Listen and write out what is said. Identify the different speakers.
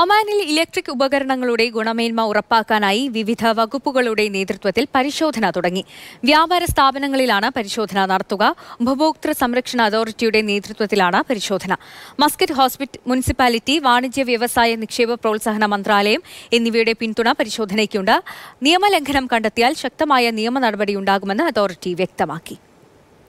Speaker 1: ഒമാനിൽ ഇലക്ട്രിക് ഉപകരണങ്ങളുടെ ഗുണമേന്മ ഉറപ്പാക്കാനായി വിവിധ വകുപ്പുകളുടെ നേതൃത്വത്തിൽ പരിശോധന തുടങ്ങി വ്യാപാര സ്ഥാപനങ്ങളിലാണ് പരിശോധന നടത്തുക ഉപഭോക്തൃ സംരക്ഷണ അതോറിറ്റിയുടെ നേതൃത്വത്തിലാണ് പരിശോധന മസ്കറ്റ് ഹോസ്പിറ്റ് മുനിസിപ്പാലിറ്റി വാണിജ്യ വ്യവസായ നിക്ഷേപ പ്രോത്സാഹന മന്ത്രാലയം എന്നിവയുടെ പിന്തുണ പരിശോധനയ്ക്കുണ്ട് നിയമലംഘനം കണ്ടെത്തിയാൽ ശക്തമായ നിയമ നടപടിയുണ്ടാകുമെന്ന് അതോറിറ്റി വ്യക്തമാക്കി